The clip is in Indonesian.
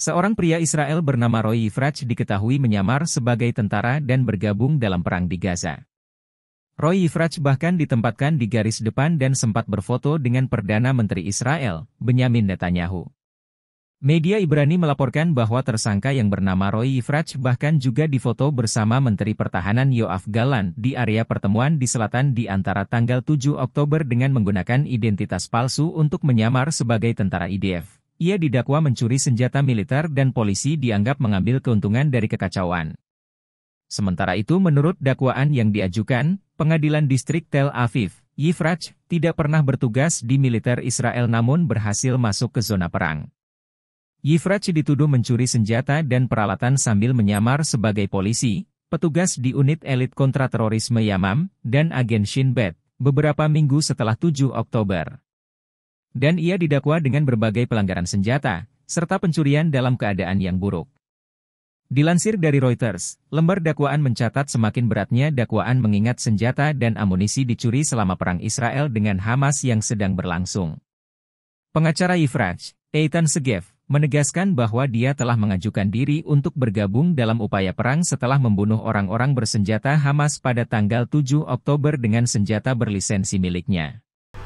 Seorang pria Israel bernama Roy Yifrach diketahui menyamar sebagai tentara dan bergabung dalam perang di Gaza. Roy Yifrach bahkan ditempatkan di garis depan dan sempat berfoto dengan Perdana Menteri Israel, Benyamin Netanyahu. Media Ibrani melaporkan bahwa tersangka yang bernama Roy Yifrach bahkan juga difoto bersama Menteri Pertahanan Yoav Galan di area pertemuan di selatan di antara tanggal 7 Oktober dengan menggunakan identitas palsu untuk menyamar sebagai tentara IDF. Ia didakwa mencuri senjata militer dan polisi dianggap mengambil keuntungan dari kekacauan. Sementara itu menurut dakwaan yang diajukan, pengadilan distrik Tel Aviv, Yifraj, tidak pernah bertugas di militer Israel namun berhasil masuk ke zona perang. Yifraj dituduh mencuri senjata dan peralatan sambil menyamar sebagai polisi, petugas di unit elit kontra terorisme Yamam, dan agen Shin Bet, beberapa minggu setelah 7 Oktober. Dan ia didakwa dengan berbagai pelanggaran senjata, serta pencurian dalam keadaan yang buruk. Dilansir dari Reuters, lembar dakwaan mencatat semakin beratnya dakwaan mengingat senjata dan amunisi dicuri selama perang Israel dengan Hamas yang sedang berlangsung. Pengacara Yifraj, Eitan Segev, menegaskan bahwa dia telah mengajukan diri untuk bergabung dalam upaya perang setelah membunuh orang-orang bersenjata Hamas pada tanggal 7 Oktober dengan senjata berlisensi miliknya.